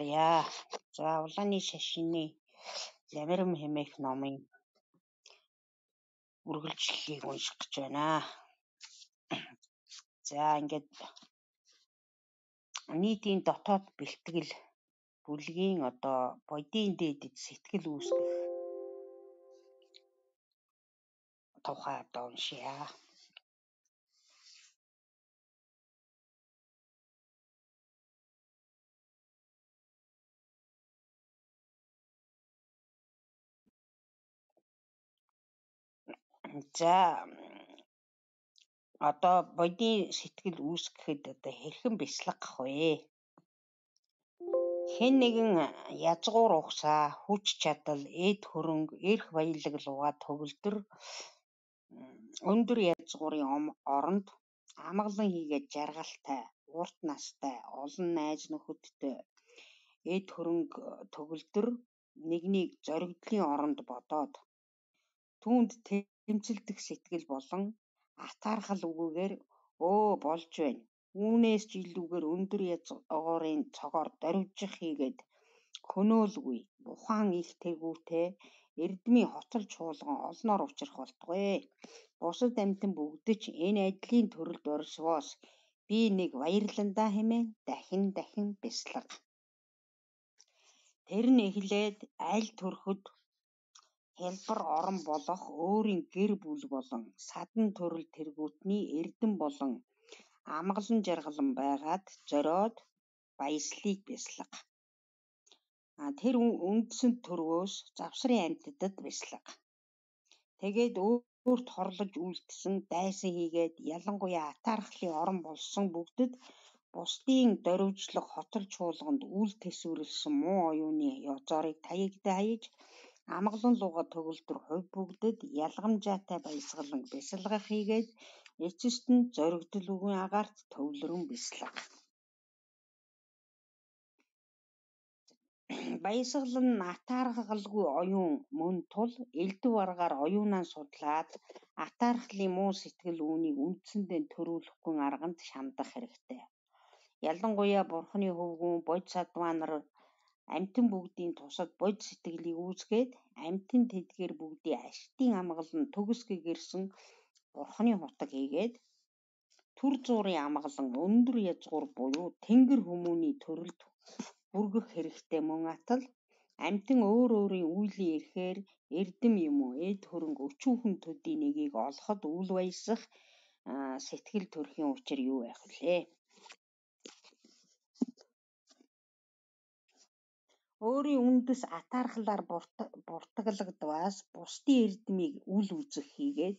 авъя. За улааны шашины Замирам хэмээх номын үргэлжлэлийг унших гэж байна. За ингээд нийтийн дотоод бэлтгэл бүлгийн одоо бодийн дээд сэтгэл үүсгэх тухай одоо уншия. За одоо бодийн сэтгэл үүсгэхэд одоо хэрхэн бяцлага гах вэ? Хэн нэгэн язгуур ухсаа, хүч чадал, эд хөрөнгө, эрх баялаг лугаа төгөлдөр өндөр язгуурын оронд амгалан хийгээд жаргалтай, урт настай, олон найз нөхөдтэй эд хөрөнгө төгөлдөр нэгнийг зоригдлын оронд бодоод түүнд тэмцэлдэх сэтгэл болон атаархал өгөөгээр өө болж байна. Үүнээс ч илүүгээр өндөр язгуурын цогоор дорвжих хийгээд хөнөөлгүй ухаан их тэргүүтэй эрдмийн хоцор чуулган олноор учрах болтгоо. Бусад амьтан бүгд ч энэ адлийн төрөлд орсвоос би нэг баярландаа хэмээн дахин дахин бяслаг. Тэр нь эхлээд аль төрхөд хялбар орон болох өөрийн гэр бүл болон садан төрөл тэргуутны эрдэм болон амгалан жаргалан байгаад зориод баяслыг бяслаг. А тэр үндсэн төрвөөс завсрын амьтдад бяслаг. Тэгээд өөрт хорлож үлдсэн дайсан хийгээд ялангуяа атаархлын орон болсон бүгдэд бусдын дөрвжлөх хотол чуулганд үл төсвөрлсөн муу оюуны ёзоорыг таягдаа хаяж амгалан лууга төгөлдөр хувь бүгдэд ялгамжаатай баясгалан бясалгах хийгээд эцэст нь зоригдол үгийн агаарт төвлөрөн бясалга. Баясгалан атаархагалгүй оюун мөн тул элдв аргаар оюунаа судлаад атаархлын муу сэтгэл үүнийг үндсэндээ төрүүлэхгүй арганд шамдах хэрэгтэй. Ялангуяа бурхны хөвгүүн, бод садваа нар амьтан бүгдийн тусад бод сэтгэлийг үүсгээд амьтан тэдгээр бүгдийн аштын амгалан төгсгэ гэрсэн бурхны хутаг хийгээд төр зуурын амгалан өндөр язгуур буюу тэнгэр хүмүүний төрөлд бүргэх хэрэгтэй мөн атал амьтан өөр өөрийн үйлийн ирэхээр эрдэм юм уу эд хөрөнгө өчүүхэн төдий нэгийг олоход үл баясах сэтгэл төрхийн учир юу байх вүлээ өөрийн үндэс атаархлаар буртаглагдваас бусдын эрдмийг үл үзэх хийгээд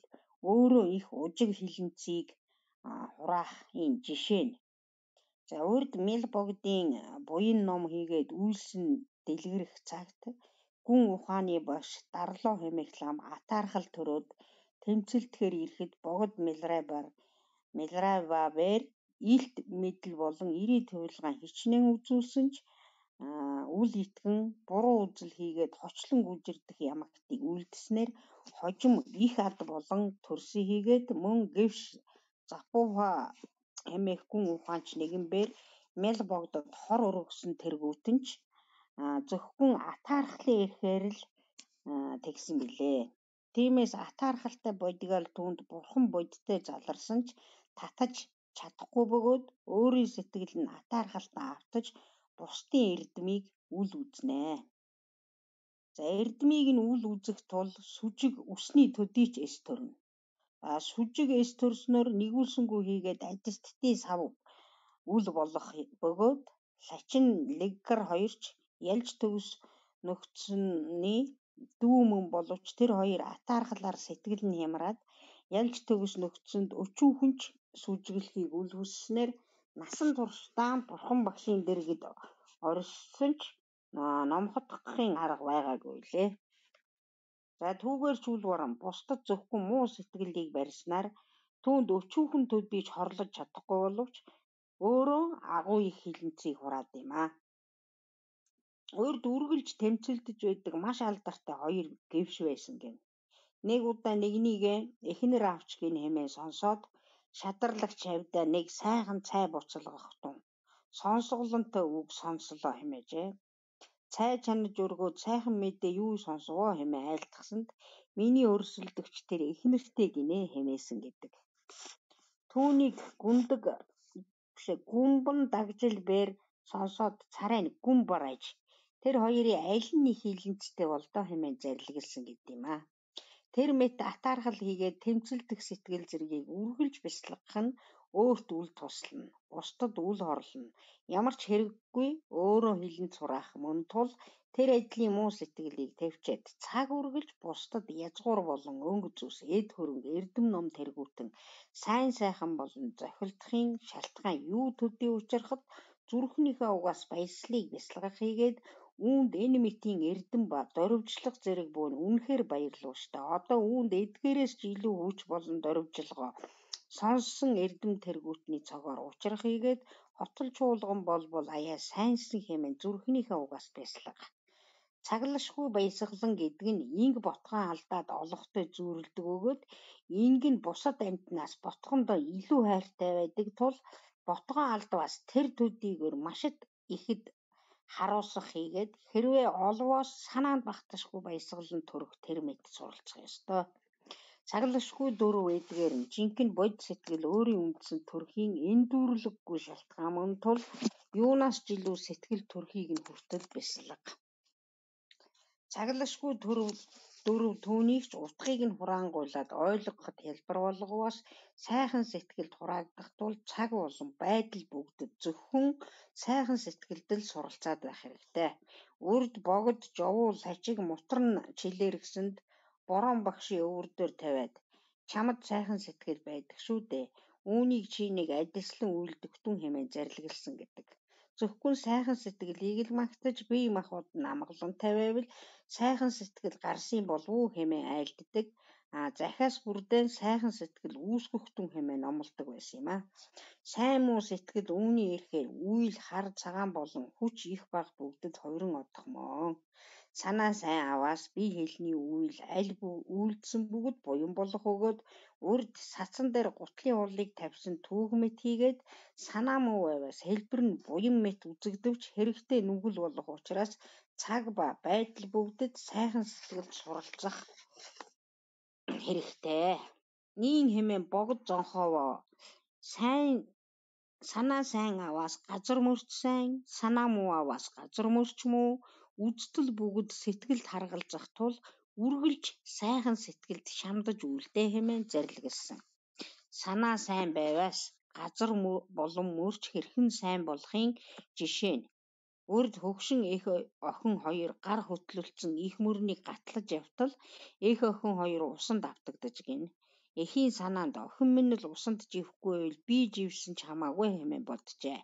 өөрөө их ужиг хилэнцгийг хураахын жишээ нь. За урд Милбогдын буян ном хийгээд үйлсэн дэлгэрэх цагт гүн ухааны бош дарлуу хэмээх лам атаархал төрөөд тэмцэлдэхэр ирэхэд богд Милрайбар Милрайбавэр илт мэдл болон ирээ төвлөгөө хичнээн үзүүлсэн ч үл итгэн буруу үзэл хийгээд хочлон гүжирдэх ямагтыг үлдснээр хожим их ад болон төрсөн хийгээд мөн гевш запува эмэхгүн ухаанч нэгэн бээр мэл богдод хор өргөсөн тэргүүтэнч зөвхөн атаархлын ихээр л тэгсэн билээ. Тиймээс атаархалтай бодгиал түнд бурхан бодтой заларсан ч татаж чадахгүй бөгөөд өөрийн сэтгэл нь атаархалтаа автаж бусдын эрдмийг үл үзнэ. За эрдмийг нь үл үзэх тул сүжиг үсний төдий ч эс төрнө. А сүжиг эс төрснөөр нэгүүлсэнгүү хийгээд ажилтдын сав үл болох бөгөөд лачин лиггар хоёрч ялж төгс нөхцөний дүү мөн боловч тэр хоёр атаархлаар сэтгэл нь хямраад ялж төгс нөхцөнд өчүүхэн ч сүжиглэхийг үл хүсснээр насан туршдаа бурхан багшийн дэргэд оршсон ч номхотгохын арга байгаагүй лээ. За түүгээр чүлгурам бусдад зөвхөн муу сэтгэлийг барьснаар түүнд өчүүхэн төд бийж хорлож чадахгүй боловч өөрөө агуу их хилэнцгийг хураад юм аа. Урд үргэлж тэмцэлдэж байдаг маш алдартай хоёр гэвш байсан гэнэ. Нэг удаа нэгнийгээ эхнэр авч гин хэмээн сонсоод шадарлагч хавьда нэг сайхан цай буцалгах тун сонсголонтой үг сонслоо хэмээжээ. Цай чанаж өргөө цайхан мэдээ юу сонсгоо хэмээ айлтгсанд миний өрсөлдөгч тэр ихнэртэй гинэ хэмээсэн гэдэг. Түүнийг гүндэг бишээ гүмбэн дагжил бээр сонсоод царай гүм барайж тэр хоёрын аль нь хилэнцтэй болдоо хэмээн зарилгэлсэн гэдэг юм аа. Тэр мэт атаархал хийгээд тэмцэлдэх сэтгэл зэргийг үргэлж бяцлах нь өөрт үл туслана. Бусдад үл хорлоно. Ямар ч хэрэггүй өөрөө хилэн цураах мөн тул тэр эдлийн муу сэтгэлийг тавьчаад цаг үргэлж бусдад язгуур болон өнг зүс, эд хөрөнг, эрдэм ном тэргүүтэн сайн сайхан болон зохилдохын шалтгаан юу төдий учрахад зүрхнийхээ угаас баяслыг бяцлах хийгээд Үүнд энэ мэтийн эрдэм ба дөрвжлөх зэрэг бөөн үнэхээр баярлууштай. Одоо үүнд эдгээрээс ч илүү хүч болон дөрвжлгоо сонссон эрдэм тэргүүтний цогоор учрах хийгээд хотол чуулган болбол аяа сайнсэн хэмээн зүрхнийхээ угаас бяслага. Цаглашгүй баясгалан гэдэг нь инг ботхон алдаад олохтой зүйрлдэг өгөөд инг нь бусад амтнаас ботхондоо илүү хайртай байдаг тул ботгон алд бас тэр төдийгөр маш ихэд харуулсах хийгээд хэрвээ олвоос санаанд багташгүй баясгал нь төрөх тэр мэд суралцах ёстой. Цаглашгүй дөрөв эдгээр нь жинхэнэ бод сэтгэл өөрийн үндсэн төрхийн эндүүрлэггүй шалтгаан мөн тул юунаас жилүү сэтгэл төрхийг нь хүртэл бясалга. Цаглашгүй төрөв Дөрөв түүнийг ч утгыг нь хураангуйлаад ойлгоход хялбар болгоос сайхан сэтгэлд хураагдах тул цаг уулан байдал бүгдэд зөвхөн сайхан сэтгэлд л суралцаад байх хэрэгтэй. Үрд богд жовуул хажиг мутар нь чилээргэсэнд борон багшийн өвөрдөр тавиад чамд сайхан сэтгэл байдаг шүү дээ. Үүнийг чи нэг адилхан үйлдэгтэн хэмээн зарлигласан гэдэг. Зөвхөн сайхан сэтгэлийг л магтаж бие махбодны амгалан тавиавал сайхан сэтгэл гарсан болов уу хэмээн айлддаг. А захиас бүрдэн сайхан сэтгэл үүсгөхтөн хэмээн номлодог байсан юм а. Сайн муу сэтгэл үүний ихээр үйл хар цагаан болон хүч их баг бүгдэд хоёрон одох мөн санаа сайн аваас би хэлний үйл аль үйлдсэн бүгд буян болох өгөөд урд сацан дээр гутлын уулыг тавьсан түүхмэт хийгээд санаа муу байвас хэлбэр нь буян мэт үзэгдэвч хэрэгтэй нүгэл болох учраас цаг ба байдал бүгдэд сайхан сэтгэлд суралцах хэрэгтэй. Нийн хэмээн богд зонхоово сайн санаа сайн аваас газар мөрч сайн санаа муу аваас газар мөрч муу Үзтэл бүгд сэтгэлд харгалж зах тул үргэлж сайхан сэтгэлд шамдаж үлдээ хэмээн зарилгэлсэн. Санаа сайн байваас газар болон мөрч хэрхэн сайн болохын жишээ нь Өрд хөгшин их охин хоёр гар хөтлөлдсөн их мөрнийг гатлаж явтал их охин хоёр усанд автагдаж гин. Эхийн санаанд охин минь л усанд живхгүй байвал би живсэн ч хамаагүй хэмээн боджээ.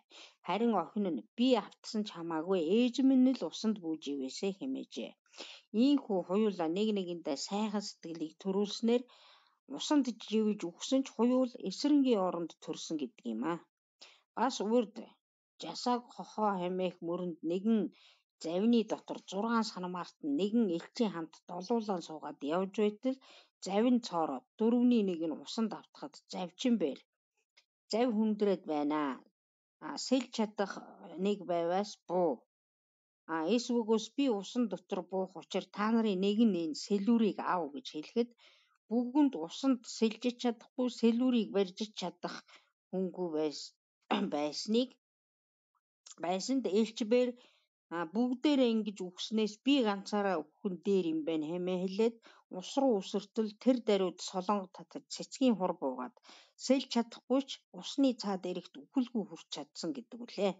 Харин охин нь би автсан ч хамаагүй ээж минь л усанд бууж ивээсэ хэмээжээ. Ийхүү хоёулаа нэг нэгэндээ сайхан сэтгэлийг төрүүлснээр усанд живж үхсэн ч хоёул эсрэнгийн оронд төрсөн гэдэг юм аа. Бас үрд жасаг хохоо хэмээх мөрөнд нэгэн завины дотор 6 санамаарт нэгэн элчийн хамт долуулан суугаад явж байтал завин цоороод дөрөвний нэг нь усанд автахад завчин бээр завь хүндрээд байна. А сэл чадах э, нэг байваас буу. А эсвэгөөс би усан дотор буух учир та нарын нэг нь энэ сэлүүрийг аав гэж хэлэхэд бүгд усанд сэлжиж чадахгүй сэлүүрийг барьж чадах хүнгүй байсныг байсанд элчбэр бүгдээрээ ингэж үхснээс би ганцаараа үхэн дээр юм байна хэмээн хэлээд Ус руу үсэртэл тэр даруйд солонго татаж цэцгийн хур буугаад сэлж чадахгүй ч усны цаад эрэхт үхэлгүй хүрч чадсан гэдэг үлээ.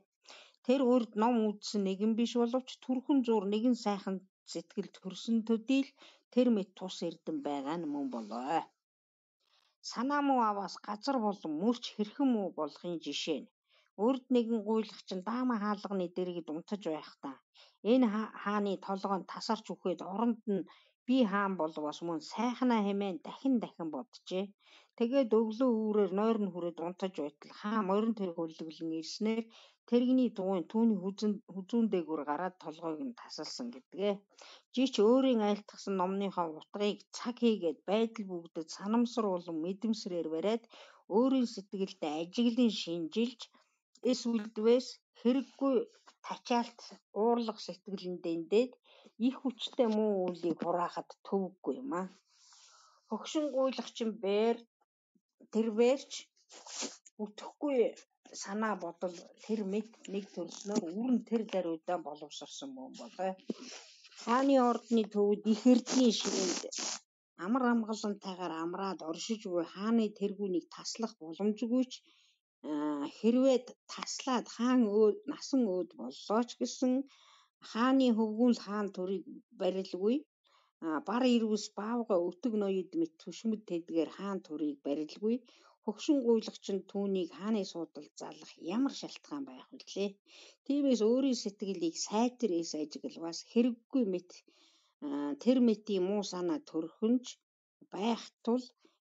Тэр өрд ном үүдсэн нэгэн биш боловч түрхэн зур нэгэн сайхан сэтгэл төрсөн төдийл тэр мэд тус эрдэм байгаа нь мөн болоо. Санаа муу аваас газар болон мөрч хэрхэн муу болохын жишээ нь өрд нэгэн гуйлагч нь даама хаалганы дэргэд унтаж байхдаа энэ хааны толгойн тасарч үхээд оронд нь Би хаан болвоос мөн сайхнаа хэмээн дахин дахин боджээ. Тэгээд өглөө үүрээр нойр нь хүрээд унтаж байтал хаан морин тэр хөлөглөн ирснээр тэрэгний дугуйн түүний хүзүүн дээгүүр гараад толгойг нь тасалсан гэдгээ. Жич өөрийн айлтгсан номныхоо утгыг цаг хийгээд байдал бүгдэд санамсруулан мэдэмсрээр бариад өөрийн сэтгэлд ажиглан шинжилж эс үлдвэс хэрэггүй тачаалт уурлах сэтгэлэн дэндээд их хүчтэй муу үйлийг хураахад төвөггүй юм аа. Хогшингуйлах чинь бээр тэрвэрч үтэхгүй санаа бодол тэр мэд нэг төрлөөр үрэн тэр лар удаан боловсрсан юм болоо. Хааны ордны төвд их эрдний ширээнд амар амгалантайгаар амраад оршиж буй хааны тэргүүнийг таслах боломжгүйч хэрвээ таслаад хаан өөд насан өөд боллоо ч гэсэн хааны хөвгүүл хаан төрийг барилгүй бар ирвэс баавгай өтөг ноёд мэт түшмэд тэдгээр хаан төрийг барилгүй хөгшин гуйлагч нь түүнийг хааны суудалд залах ямар шалтгаан байх вүлээ тиймээс өөрийн сэтгэлийг сайтар эс ажиглаваас хэрэггүй мэт тэр метийн муу санаа төрхөнж байх тул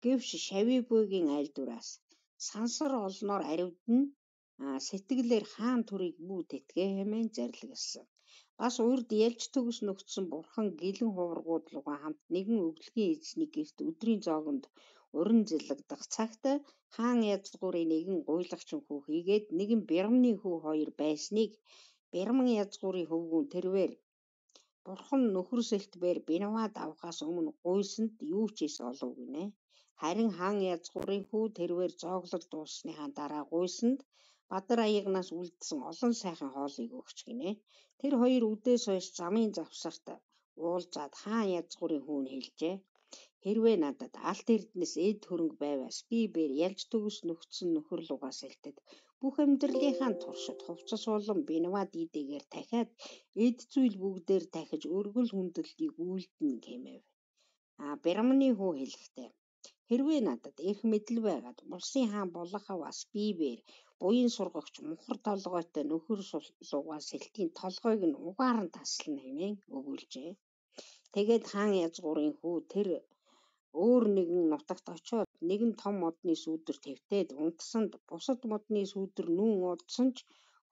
гэвш шавибуйгийн айлдвараас сансар олноор аривд нь сэтгэлээр хаан төрийг бүү тэтгэе хэмээн зарлигласан Бас урд ялж төгс нөхцсөн бурхан гэлэн хуврагууд лугаа хамт нэгэн өвлөгийн эзний герт өдрийн зоогонд уран зэлэгдэх цагт хаан язгуурын нэгэн гуйлагчин хүү хийгээд нэгэн бэрмны хүү хоёр байсныг бэрмэн язгуурын хөвгүүн тэрвэр бурхан нөхөр сэлтбээр бинаваа давхаас өмнө гуйсанд юу ч ийс олов гинэ. Харин хаан язгуурын хүү тэрвэр зооглог дууссныхаа дараа гуйсанд Бадар аягнаас үлдсэн олон сайхан хоолыг өгч гинэ. Тэр хоёр үдээс хойш замын завсарт уулзаад хаан язгуурын хүүн хэлжээ. Хэрвээ надад алт эрднэс эд хөрөнгө байваас би бээр ялж төгс нөхцөн нөхөр лугаас элтэд бүх амьдралынхаа туршид хувцас болон бинвад идэгээр дахиад эд зүйл бүгдээр дахиж өргөл хүндлэлийг үйлдэнэ гэмэв. А бэрмний хүү хэлэхдээ Хэрвээ надад эрх мэдэл байгаад улсын хаан болох аваас би бээр буян сургагч мухар толгойтой нөхөр сулуугаас сэлтийн толгойг нь угаар нь таслан хэмээн өгүүлжээ. Тэгээд хаан язгуурын хүү тэр өөр нэгэн нутагт очиод нэгэн том модны сүүдэр твтээд унтсанд бусад модны сүүдэр нүүн удсан ч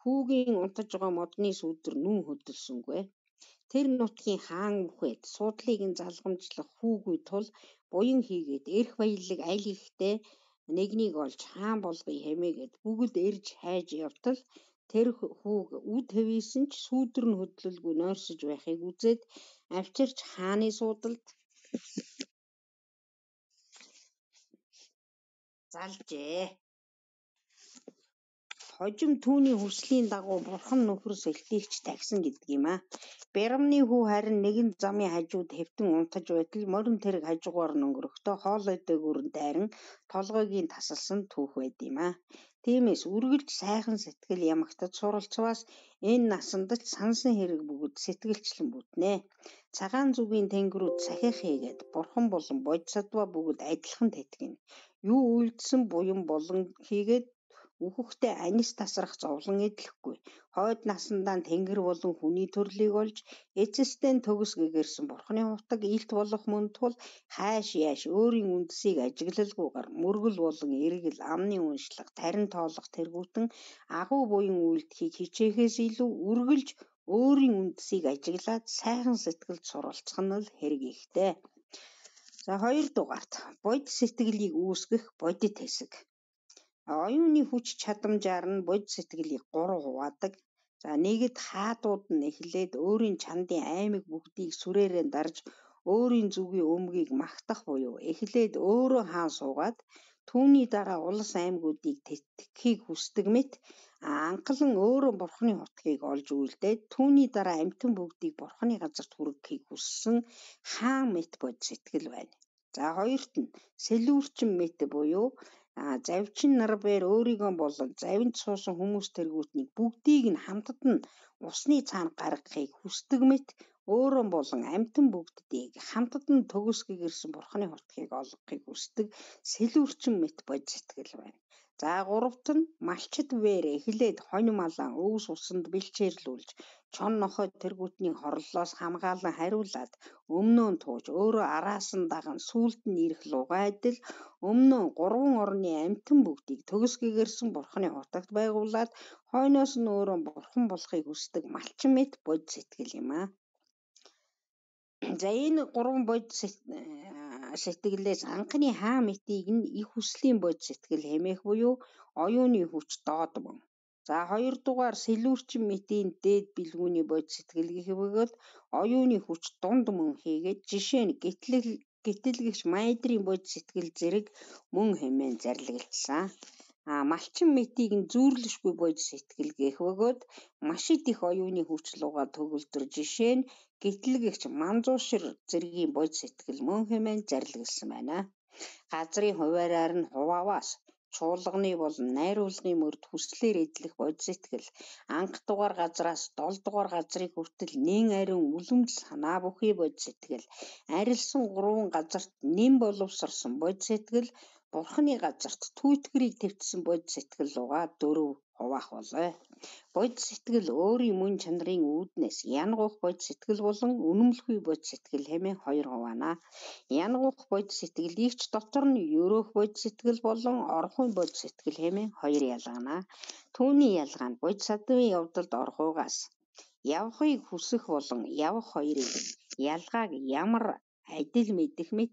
хүүгийн унтаж байгаа модны сүүдэр нүүн хөдөлсөнгүй. Тэр нутгийн хаан бүхэд суудлыг нь залгамжлах хүүгүй тул буян хийгээд эрх баялаг аль ихтэй нэгнийг олж хаан болгоё хэмээгээд бүгд ирж хайж явтал тэр хүүг үд хэвээсэн ч сүүдэр нь хөдлөлгүй нойрсож байхыг үзээд авчирч хааны суудалд залжээ хожим түүний хүслийн дагуу бурхан нөхөр сэлтийгч тагсан гэдэг юм аа. Бярамны хүү харин нэгэн замын хажууд хэвтэн унтаж байтал морин тэрэг хажуугаар нь өнгөрөхдөө хоолойдөө гүрэн дайран толгойгийн тасалсан түүх байд юм аа. Тиймээс үргэлж сайхан сэтгэл ямагтад суралцваас энэ насанд ч сансан хэрэг бүгд сэтгэлчлэн бүтнэ. Цагаан зүгийн тэнгэрүүд сахих хийгээд бурхан болон бодисадва бүгд адилхан тэтгэнэ. Юу үйлдсэн буян болон хийгээд Үхэхдээ анис тасрах зовлон эдлэхгүй. Хойд насандаа тэнгэр болон хүний төрлийг олж эцэстээ нь төгс гэгэрсэн бурхны утаг илт болох мөн тул хайш яаш өөрийн үндсийг ажиглалгүйгээр мөргөл болон эргэл амны уншлах тарин тоолох тэргүүтэн агуу буян үйлдэхийг хичээхээс илүү үргэлж өөрийн үндсийг ажиглаад сайхан сэтгэлд суралцах нь л хэрэг ихтэй. За 2 дугаарт бодит сэтгэлийг үүсгэх бодит хэсэг. Оюуны хүч чадамжаар нь бод сэтгэлийг 3 хуваадаг. За нэгэд хаадууд нь эхлээд өөрийн чандын аймаг бүгдийг сүрээрээ дарж өөрийн зүгийн өмгийг магтах буюу эхлээд өөрөө хаан суугаад түүний дараа улс аймагуудыг тэтгэхийг хүсдэг мэт анхлан өөрөө бурхны хутгийг олж үйлдээд түүний дараа амьтан бүгдийг бурхны газарт хүргэхийг хүссэн хаан мэт бод сэтгэл байна. За хоёрт нь сэлүүрчин мэт буюу Аа завчин нар бээр өөрийгөө болон завинд суусан хүмүүс тэргүүтнийг бүгдийг нь хамтад нь усны цаана гаргахыг хүсдэг мэт өөрөө болон амтан бүгддийг хамтад нь төгсгэг ирсэн бурхны хурдхийг олгохыг хүсдэг сэлүүрчин мэт бодис сэтгэл байна. За гуравт нь малчит вээр эхлээд хонь малан өвс усанд бэлчээрлүүлж чон нохой тэргуутний хорлолоос хамгаалан хариулаад өмнөө нь тууж өөрөө араас нь даган сүулт нь ирэх лугайдл өмнөө гурван орны амтэн бүгдийг төгс гэгэрсэн бурхны хутагт байгуулад хойноос нь өөрөө бурхан болохыг хүсдэг малчин мэт бод сэтгэл юм аа. За энэ гурван бод сэтгэлээс анхны хаа метийг нь их хүслийн бод сэтгэл хэмээх буюу оюуны хүч доод мөн. За хоёрдугаар сэлүүрчин метийн дээд бэлгүүний бод сэтгэл гэвэл оюуны хүч дунд мөн хийгээд жишээ нь гитлэл гитэлгэгч майдрын бод сэтгэл зэрэг мөн хэмээн зарлаглжсан. А малчин метийг нь зүүрлэшгүй бод сэтгэл гэх бөгөөд маш их оюуны хүч лугаа төгөлдөр жишээ нь Гэтэл гихч Манзуушир зэргийн бод сэтгэл мөн хэмээн зарилгэлсэн байна. Газрын хуваараар нь хувааваас чуулганы болон найруулгын мөрд хүслээр эдлэх бод сэтгэл анх дугаар газраас 7 дугаар газрын хүртэл нэн ариун үлэмж санаа бүхий бод сэтгэл арилсан гурван газарт нэм боловсрсан бод сэтгэл бурхны газарт түүтгэрийг төвчсөн бод сэтгэл луга дөрөв хуваах болоо. Бодис сэтгэл өөрийн мөн чанарын үүднээс янгуух бодис сэтгэл болон үнэмлэхүй бодис сэтгэл хэмээн хоёр хуваана. Янгуух бодис сэтгэл ийч дотор нь өрөөх бодис сэтгэл болон орхуйн бодис сэтгэл хэмээн хоёр ялгана. Түүний ялгаа нь бодис адмын явдалд орохугаас явахыг хүсэх болон явах хоёрын ялгааг ямар адил мэдэх мэт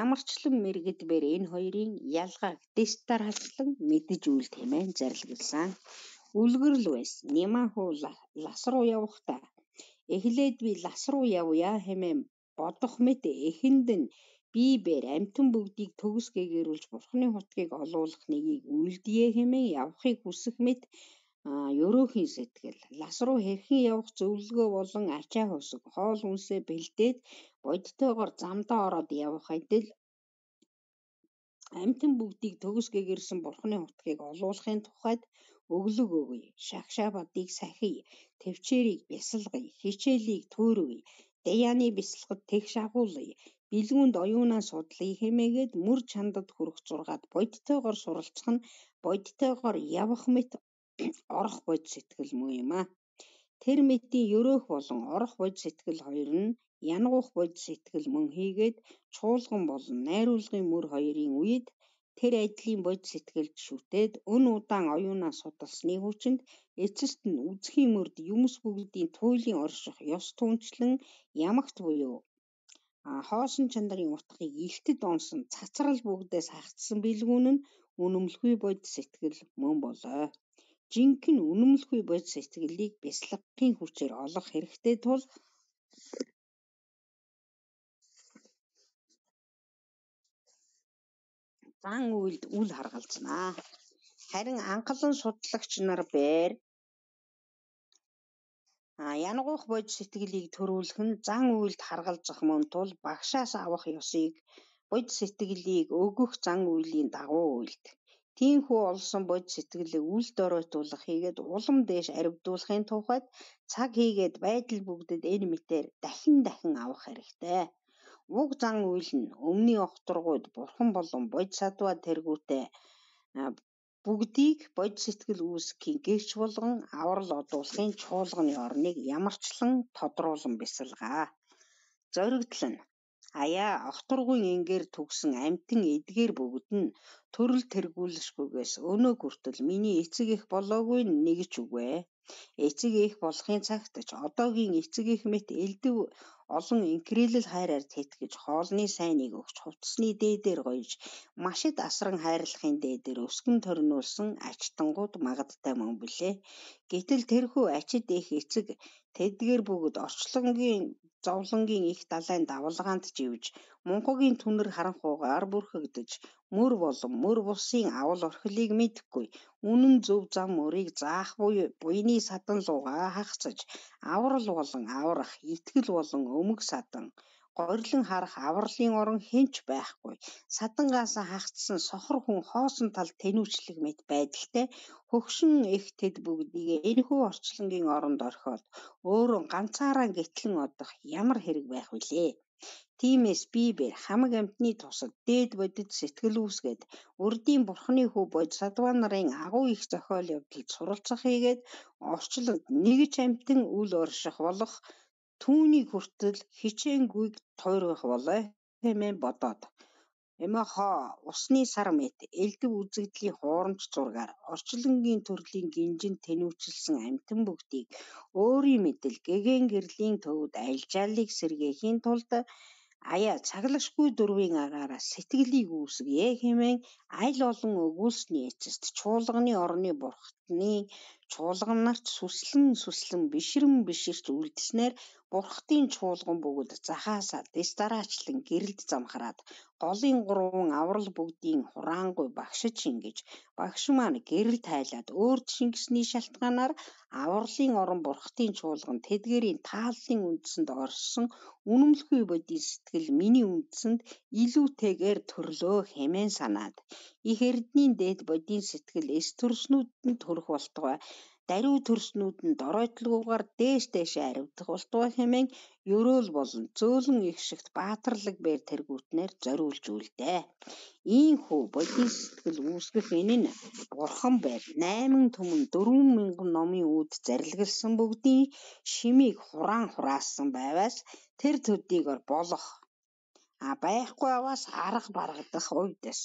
ямарчлан мэрэгдбээр энэ хоёрын ялгааг тест дараачлан мэдэж үйл хэмээн зарилгалсан үлгэрл байсан. Нямаахуу лас руу явахдаа эхлээд би лас руу явъя хэмээн бодох мэт эхэнд нь би бээр амтэн бүгдийг төгс гээгэрүүлж бурхны хутгийг олуулах нэгийг үлдээ хэмээн явахыг хүсэх мэт ерөөхийн сэтгэл лас руу хэрхэн явах зөвлөгөө болон ачаа хөсөг хоол хүнсээ бэлдээд бодтойгоор замдаа ороод явах адил амтэн бүгдийг төгс гээгэрсэн бурхны хутгийг олуулахын тухайд өглөг өгье. Шагшаа бодыг сахий. Төвчээрийг бясалгая. Хичээлийг төөрөвье. Даяаны бясалгад тэгш агуулъя. Билгүүнд оюунаа судлая хэмээгээд мөр чандад хүрэх зургаад бодтойгоор суралцах нь бодтойгоор явах мэт орох бод сэтгэл муу юм а. Тэр мэтийн өрөөх болон орох бод сэтгэл хоёр нь янгуух бод сэтгэл мөн хийгээд чуулган болон найруулгын мөр хоёрын үед Тэр ажлын бод сэтгэлд шүтээд өн удаан оюунаа судалсны хүчинд эцэст нь үзэхийн мөрд юмс бүгдийн туйлын орших ёс түнчлэн ямагт буюу хоосон чанарын утгыг илтэд унсан цацрал бүгдээс хагцсан билгүүн нь үнэмлэхүй бод сэтгэл мөн болоо. Жинхэнэ үнэмлэхүй бод сэтгэлийг бясалгахын хүчээр олох хэрэгтэй тул зан үйлд үл харгалзнаа. Харин анхлан судлагч нар байр янгуух бож сэтгэлийг төрүүлэх нь зан үйлд харгалзах мөн тул багшаас авах ёсыг бож сэтгэлийг өгөх зан үйлийн дагуу үйлд тиймхүү олсон бож сэтгэлийг үл доройтуулах хийгээд улам дээш аривдуулахын тухайд цаг хийгээд байдал бүгдэд энэ мэтээр дахин дахин авах хэрэгтэй. Уг зан үйл нь өмнөний охторгуйд бурхан болон бодис садва тэргүүтээ бүгдийг бодис сэтгэл үүсгэхийн гэрч болгон аврал одуулахын чуулганы орныг ямарчлан тодруулан бясалгаа. Зоригдол нь Аяа охторгуйн энгээр төгсөн амтэн эдгээр бүгд нь төрөл тэргүүлшгүйгээс өнөө хүртэл миний эцэг их болоогүй нэг ч үгүй. Эцэг их болохын цагт ч одоогийн эцэг их мэт элдв олон инкрилэл хайраар тэтгэж хоолны сайныг өгч хувцсны дээдээр гоёж машид асран хайрлахын дээдээр өсгөн торнуулсан ачтангууд магадтай мөн билээ. Гэтэл тэрхүү ачид их эцэг тэдгээр бүгд орчлонгийн зовлонгийн их далайн давалгаанд живж мунхагийн түнэр харанхуугаар бүрхэгдэж мөр болон мөр бусын авал орхилыг мэдхгүй үнэн зөв зам мөрийг заах буюу буйны садан лугаа хагасж аврал болон аврах итгэл болон өмг садан Гоорлон харах авралын орон хэнч байхгүй. Садангаас хагцсан сохор хүн хоосон тал тэнүүчлэг мэт байдалтай хөгшин их тэд бүгдийг энэхүү орчлонгийн оронд орхиод өөрөө ганцаараа гэтлэн одох ямар хэрэг байх вүлээ. Тимээс би бэр хамаг амтны тусад дээд бодит сэтгэл үүсгээд урдийн бурхны хүү бод садва нарын агуу их зохиол явдалд суралцах хийгээд орчлонд нэг ч амтэн үл орших болох түүнийг хүртэл хичээнгүйг туйргах болоо хэмээн бодоод Эмохо усны сар мэт элдв үзэгдлийн хуурамч зургаар орчлонгийн төрлийн гинжин тэнүүчилсэн амтан бүгдийг өөрийн мэдэл гэгээн гэрлийн төвд аялжаалыг сэргээхийн тулд Аяа цаглагшгүй дөрвийн агаараас сэтгэлийг үүсгэе хэмээн аль олон өгүүлсний эцэст чуулганы орны бурхтны чуулган нарт сүслэн сүслэн бишрэн биширч үлдснээр бурхтын чуулган бүгд захаасаа дис дараачлан гэрэлд замхараад голын гурван аврал бүгдийн хураангуй багш Чингис багш маань гэрэл тайлаад өөр Чингисний шалтгаанаар авралын орон бурхтын чуулган тэдгэрийн тааллын үндэсэнд орсон үнэмлэхүй бодис сэтгэл миний үндэсэнд илүүтэйгээр төрлөө хэмээн санаад их эрдний дээд бодийн сэтгэл эс төрснүүд нь төрөх болтугай даруй төрснүүд нь доройтлгуугаар дээш дээшээ аривдах улдгой хэмээн ерөөл болон зөөлөн ихшигт баатарлаг бээр тэргүүтнээр зориулж үлдээ. Ийхүү бодис сэтгэл үүсгэх энэ нь бурхан байр 8 түмэн 4000 номын үүд зарилгалсан бүгдийн шимийг хураан хураасан байваас тэр төдийг болох а байхгүй аваас арга барагдах хувьдас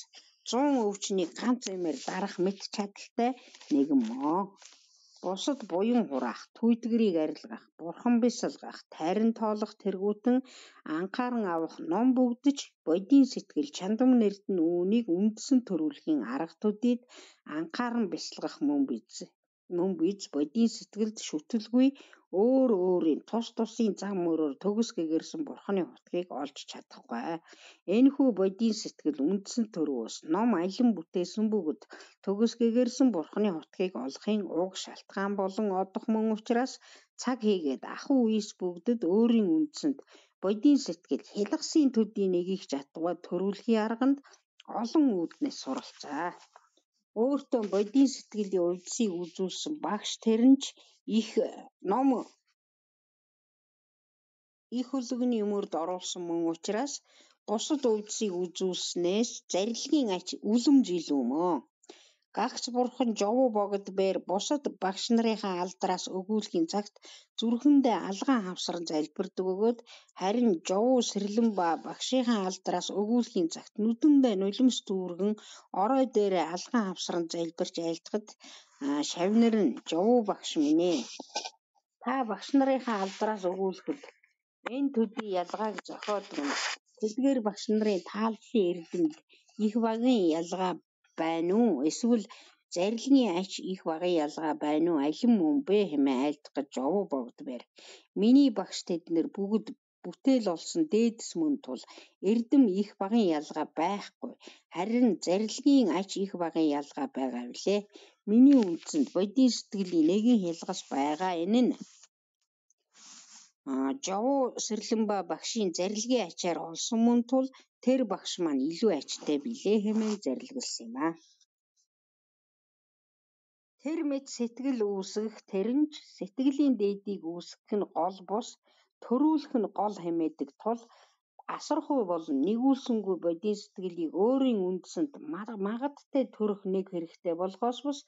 100 өвчнийг ганц юмээр дарах мэд чадалтай нэгэн мөн бусад буян хураах, түүдгэрийг арилгах, бурхан бясалгах, тайран тоолох тэргуутэн анхааран авах ном бүгд ч бодийн сэтгэл чандам нэрд нь үүнийг үндсэн төрүүлэхийн арга төдийд анхааран бясалгах мөн биз мөн бич бодийн сэтгэлд шүтэлгүй өөр өөрийн тус тусын зам мөрөөр төгс гэгэрсэн бурхны утгыг олж чадахгүй. Энэхүү бодийн сэтгэл үндсэн төрөөс ном аялан бүтээсэн бүгд төгс гэгэрсэн бурхны утгыг олохын уг шалтгаан болон одох мөн учраас цаг хийгээд ах үеэс бүгдэд өөрийн үндсэнд бодийн сэтгэл хялгасын төдий нэгийг чаддгаа төрүүлэхийн арганд олон үүднээс суралцаа өөртөө бодийн сэтгэлийн урдсыг үзүүлсэн багш тэр нь ч их э, ном их үлгний юмурд оруулсан мөн учраас бусад урдсыг үзүүлснээс зарилгын ач үлэмж илүү мөн. Гагц бурхан Жову богд бээр бусад багш нарынхаа алдраас өгүүлэхийн цагт зүрхэндээ алгаан хавсран залбирдаг өгөөд харин Жову сэрлэн ба багшийнхаа алдраас өгүүлэхийн цагт нүдэндээ нулимс дүүргэн орой дээрээ алгаан хавсран залбирч айлтгад шавнар нь Жову багш минь ээ. Та багш нарынхаа алдраас өгүүлэхэд энэ төдий ялгааг зохиод өгнө. Тэдгээр багш нарын тааллын эрдэмд их багийн ялгаа байна уу? Эсвэл зарилны ач их багын ялгаа байна уу? Алин мөн бэ хэмээн айлтгаж овоо богдвэр. Миний багш тэднэр бүгд бүтээл олсон дээдс мөн тул эрдэм их багын ялгаа байхгүй. Харин зарилгийн ач их багын ялгаа байгаа билээ. Миний үндсэнд бодис сэтгэлийн нэгэн хялгас байгаа энэ нь. Аа, Жоо Сэрлэнба багшийн зарилгийн ачаар олсон мөн тул тэр багш маань илүү ажтай билээ хэмээн зарилгалсан юм аа. Тэр мэд сэтгэл үүсгэх, тэр нь ч сэтгэлийн дээдийг үүсгэх нь гол бус, төрүүлэх нь гол хэмээдэг тул асар хуй болон нэгүүлсэнгүй бодийн сэтгэлийг өөрийн үндэсэнд магадтай төрөх нэг хэрэгтэй болгоос бус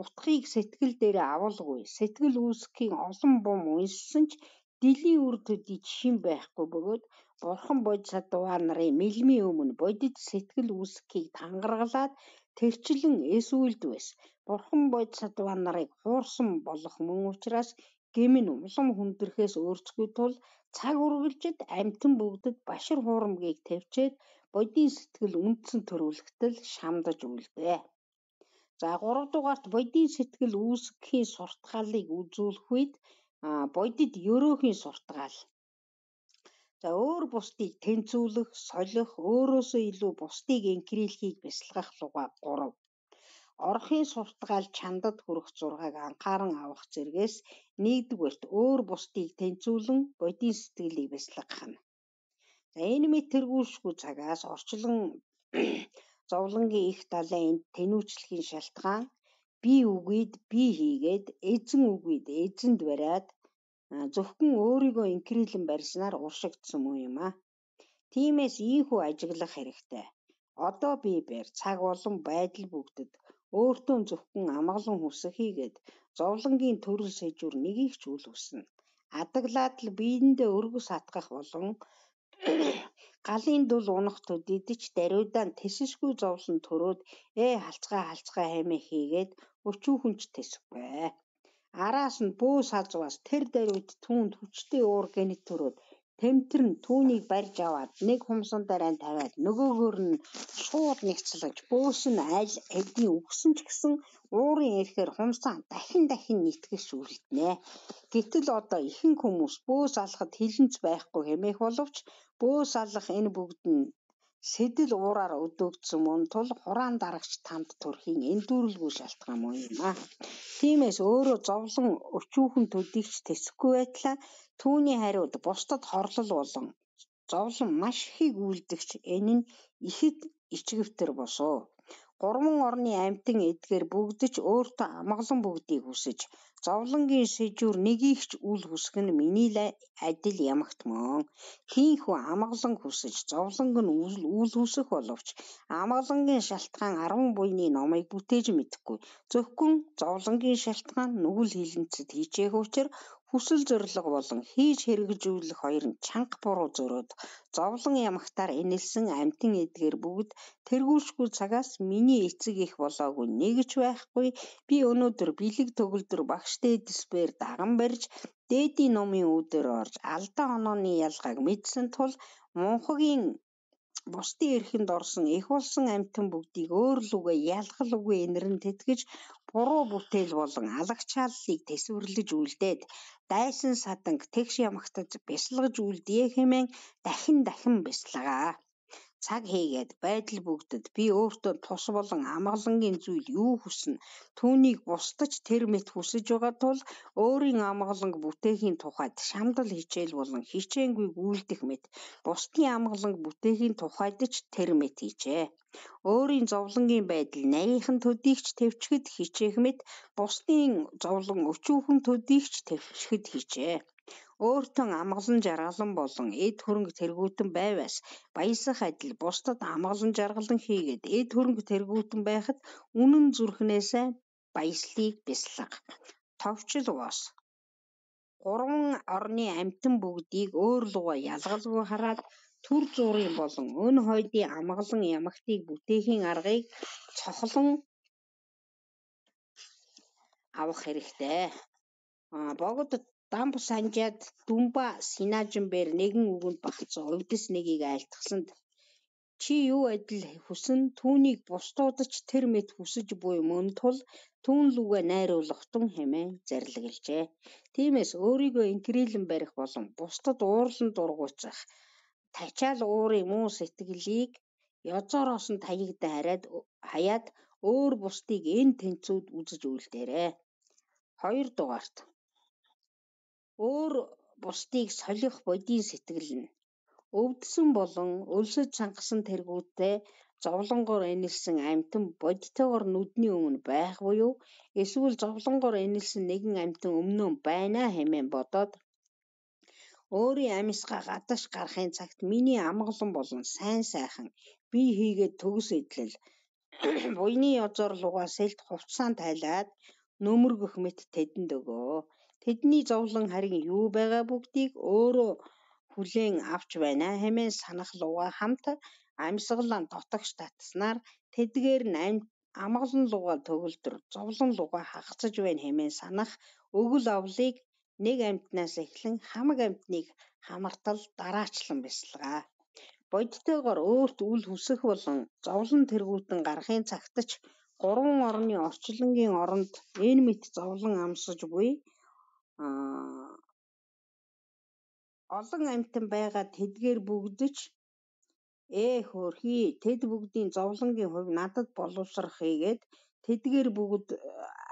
утгыг сэтгэл дээр авалгүй сэтгэл үүсгэхийн олон бум унссан ч дилийн үр төдий жишин байхгүй бөгөөд Бурхан бодис дуваа нарын мэлмийн өмнө бодит сэтгэл үсгийг тангаргалаад тэрчлэн эсүүлд байсан. Бурхан бодис дуваа нарыг хуурсан болох мөн учраас гэмн улам хүндрэхээс өөрчгүй тул цаг үргэлжид амтэн бүгдэд башир хуурмгийг тавьчээд бодийн сэтгэл үндсэн төрөлхтөл шамдаж үлдээ. За 3 дугаарт бодийн сэтгэл үүсгэхийн сурталгаалыг үзүүлэх үед бодит ерөөхийн сурталгаал За өөр бусдыг тэнцүүлэх, солих, өөрөөсөө илүү бусдыг инкрийлэхийг бясалгах лугаа 3. Орхын суртгаал чандад хүрэх зургааг анхааран авах зэргээс нэгдүгээрт өөр бусдыг тэнцүүлэн бодийн сэтгэлийг бясалгах нь. За энэми тэргүүлшгүй цагаас орчлон зовлонгийн их далайн энд тэнүүчлэхийн шалтгаан би үгээд би хийгээд эзэн үгээд эзэнд бариад зөвхөн өөрийгөө инкрийлэн барьснаар ууршигдсан мөн юм аа. Тиймээс ийхүү ажиглах хэрэгтэй. Одоо би барь цаг болон байдал бүгдэд өөртөө зөвхөн амгалан хүсэх хийгээд зовлонгийн төрөл сэжүр нэгийг ч үл өснө. Адаглаад л биеиндээ өргөс хатгах болон галын дүл унах төдийд ч даруйдаа тэсэшгүй зовлон төрөөд ээ халцгаа халцгаа хэмээ хийгээд өчүүхэн ч тэсэхгүй. Араас нь бөөс халзваас тэр даруйд түүнд хүчтэй уур гэнэт төрөөд тэмтэр нь түүнийг барьж аваад нэг хумсан дараа нь тавиад нөгөөгөр нь шууд нэгцлэж бөөс нь аль эдийн өгсөн ч гэсэн уурын ирэхээр хумсаа дахин дахин нийтгэж үрдэнэ. Гэтэл одоо ихэнх хүмүүс бөөс алхад хилэнц байхгүй хэмээх боловч бөөс алах энэ бүгд нь сэтэл уураар өдөөгдсөн мөн тул хураан дарагч танд төрхийн эндүрэлгүй шалтгаан мөн юм а. Тиймээс өөрөө зовлон өчүүхэн төдийгч тэсэхгүй байталаа түүний хариуд бусдад хорлол болон зовлон маш ихийг үүлдэгч энэ нь ихэд ичгэвтер босоо гурван орны амьтан эдгээр бүгд ч өөртөө амгалан бүгдийг хүсэж зовлонгийн сэжүүр нэгийг ч үл хүсэх нь миний адил ямагт мөн хийн хүү амгалан хүсэж зовлонг нь үл хүсэх боловч амгалангийн шалтгаан 10 буйны номыг бүтээж мэдэхгүй зөвхөн зовлонгийн шалтгаан нүгэл хилэнцэд хийчихээ учраа Хүсэл зорилго болон хийж хэрэгжүүлэх хоёр нь чанга буруу зөрөөд зовлон ямагтаар энэлсэн амтэн эдгээр бүгд тэргүүлшгүй цагаас миний эцэг их болоогүй нэг ч байхгүй би өнөөдөр бэлэг төгөлдөр багштай дэсбэр даган барьж дээдийн номын үүдээр орж алдаа онооны ялгааг мэдсэн тул мунхагийн бусдын эрхэнд орсон эх болсон амьтан бүгдийг өөр л үгээ ялгал үгээ энэрн тэтгэж буруу бүтээл болон алагчааллыг тэсвэрлэж үлдээд дайсан саданг тэгш ямагтаж бясалгаж үлдээ хэмээн дахин дахин бясалгаа Цаг хийгээд байдал бүгдэд би өөртөө тус болон амгалангийн зүйл юу хүснэ? Түүнийг бусдад тэр мэт хүсэж байгаа тул өөрийн амгаланг бүтээхийн тухайд шамдал хичээл болон хичээнгүй гүйлдэх мэт бусдын амгаланг бүтээхийн тухайд ч тэр мэт хийжээ. Өөрийн зовлонгийн байдал нарийнхан төдийгч төвчгэд хичээх мэт бусдын зовлон өчүүхэн төдийгч төвчгэд хичээ. Өөртөө амгалан жаргалан болон эд хөрөнгө тэргүүтэн байваас баясах адил бусдад амгалан жаргалан хийгээд эд хөрөнгө тэргүүтэн байхад үнэн зүрхнээсээ баяслыг бяслаг. Товчл уус гурван орны амтан бүгдийг өөр луга ялгалгүй хараад төр зуурын болон өн хойдын амгалан ямагтыг бүтээхийн аргыг цохлон авах хэрэгтэй. А богдод Дамб санжаад Дүмба Синажинбээр нэгэн үгэнд багтсан увдис нэгийг айлтгасанд чи юу адил хүснэ түүнийг бусдуудад ч тэр мэд хүсэж буй мөн тул түүн лүгэ найруулахтун хэмээн зарлагэлжээ. Тиймээс өөрийгөө инкрилэн барих болон бусдад уурлан дургуутсах тачаал уурын муу сэтгэлийг ёзоороос нь таягдсан хараад хаяад өөр бусдыг эн тэнцүүд үзэж үйлдээрээ. 2 дугаарт өөр бусдыг солих бодийн сэтгэл нь өвдсөн болон өлсөж сангасан тэргүүдтэй зовлонгоор энэлсэн амьтан бодитоогоор нүдний өмнө байх буюу эсвэл зовлонгоор энэлсэн нэгэн амьтан өмнөө байна хэмээн бодоод өөрийн амьсгаа гадагш гарахын цагт миний амгалан болон сайн сайхан би хийгээд төгс идэл буйны язор лугаас элт хувцсан тайлаад нөмөргөх мэт тэдэнд өгөө тэдний зовлон харин юу байгаа бүгдийг өөрөө хүлээн авч байна хэмээн санахлуугаа хамт амьсгалаан дотогш татснаар тэдгээр нь амгалан лугаа төгөлдөр зовлон лугаа хагацж байна хэмээн санах өгөл авлыг нэг амтнаас эхлэн хамаг амтныг хамартал дараачлан бясалгаа. Бодтойгоор өөрт үл хүсэх болон зовлон тэргуутэн гарахын цагт ч гурван орны орчлонгийн оронд энэ мэт зовлон амсаж буй олон амьтан байгаа тэдгээр бүгд ч ээ хөөрхий тэд бүгдийн зовлонгийн хувь надад боловсрох хийгээд тэдгээр бүгд э,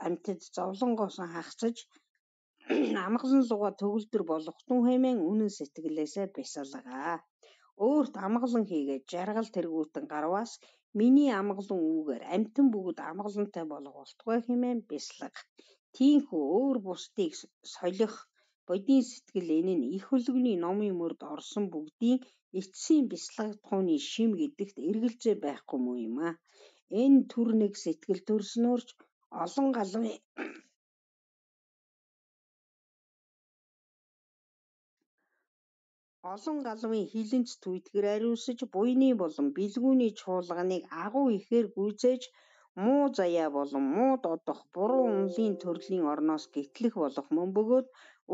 амьтад зовлонгоос хагасж амгалан луга төгөлдөр болох тун хэмээн үнэн сэтгэлээсээ бясалгаа. Өөрт амгалан хийгээд жаргал тэргүүтэн гарваас миний амгалан үүгээр амьтан бүгд амгалантай болох болтугай хэмээн бяслаг. Тийхүү өөр бусдыг солих бодит сэтгэл энэ нь эх үлгэрийн номын мөрд орсон бүгдийн эцсийн бяцлага тухууны шим гэдэгт эргэлзээ байхгүй муу юм аа. Энэ төр нэг сэтгэл төрснөөрч олон галын олон галвын хилэнц түйтгээр ариусж буйны болон бэлгүүний чуулганыг агуу ихээр гүйцээж муу заяа болон муу додох буруу үнлийн төрлийн орноос гэтлэх болох мөн бөгөөд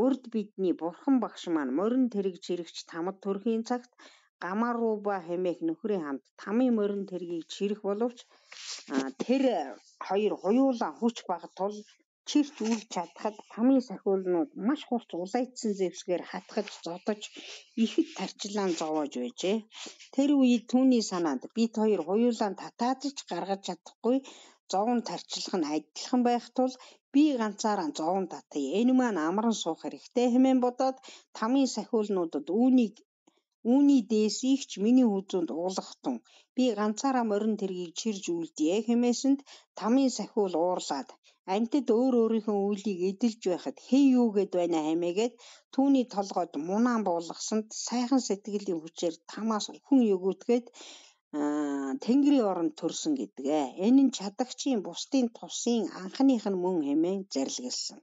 урд бидний бурхан багш маань морин тэрэг чирэгч тамд төрхийн цагт гамаарууба хэмээх нөхрийн хамт тамийн морин тэргийг чирэх боловч тэр хоёр хуйуулан хүч бага тул чирч үүж чадахад хамгийн сахиулнууд маш хурц улайдсан зэвсгээр хатгаж зодож ихэд тарчлаан зовоож байжээ. Тэр үед түүний санаанд бит хоёр хоёулаа татаадж гаргаж чадахгүй зовн тарчлах нь адилхан байх тул би ганцаараа зовн татъя. Энэ маань амархан суух хэрэгтэй хэмээн бодоод тамийн сахиулнуудад үүнийг Үүний дээс ихч миний хүзүүнд уулгахтун. Би ганцаараа морин тэргийг чирж үлдье хэмээсэнд тамийн сахиул уурлаад амтд өөр өөрийнхөө үүлийг эдэлж байхад хин юу гэд байна хэмээгээд түүний толгойд мунаан буулгасанд сайхан сэтгэлийн хүчээр тамаас хүн өгөөдгээд тэнгэрийн оронд төрсөн гэдгээ. Энэ нь чадагчийн бусдын тусын анхных нь мөн хэмээн зарилгэлсэн.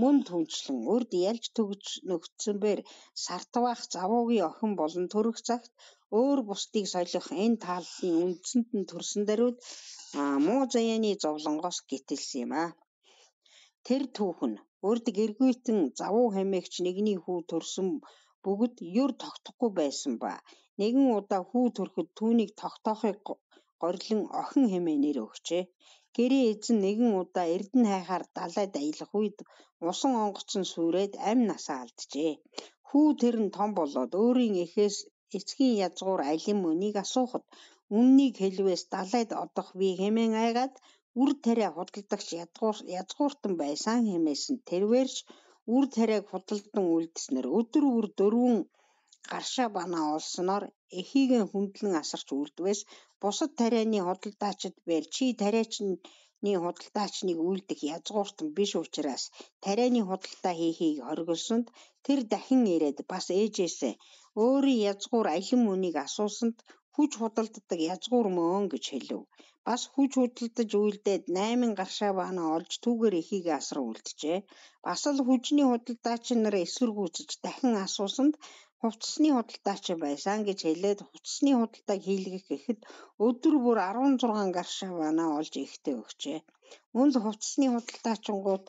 Мөн түнчлэн урд ялж төгж нөхцөнбэр сартваах завуугийн охин болон төрөх цагт өөр бусдыг солих энэ тааллын үндсэнд нь төрсөн даруйд муу заяаны зовлонгоос гитэлсэн юм а. Тэр түүхэн урд гэргүйтэн завуу хэмээгч нэгний хүү төрсөн бүгд юр тогтохгүй байсан ба нэгэн удаа хүү төрөхөд түүнийг тогтоохыг горилон охин хэмээн нэр өгчээ. Гэрээ эзэн нэгэн удаа эрдэн хайхаар далайд аялах үед усан онгоцон сүрээд амь насаа алджээ. Хүү тэр нь том болоод өөрийн эхээс эцгийн язгуур алим мөнийг асуухад үннийг хэлвээс далайд одох би хэмээн айгаад үр тариа худалдагч язгууртан байсан хэмээсэн тэрвэрч үр царайг худалдан үлдснээр өдөр бүр дөрвөн гаршаа банаа олсноор эхийг нь хүндлэн асарч үлдвэс бусад тарианы худалдаачид байл чи тариачны худалдаачныг үлдэх язгууртан биш учраас тарианы худалдаа хийхийг хоригдсонд тэр дахин ирээд бас ээжээсээ өөрийн язгуур алим үнийг асуусанд хүч худалддаг язгуур мөн гэж хэлв. Бас хүч худалдаж үйлдээд 8 гаршаа баана олж түүгээр эхийг асар үлджээ. Бас л хүчний худалдаач нар эсвэргүүцэж дахин асуусанд хувцсны худалдаач байсан гэж хэлээд хувцсны худалдааг хийлгэх гэхэд өдөр бүр 16 гаршаа баана олж ихтэй өгчээ. Мөн хувцсны худалдаачингууд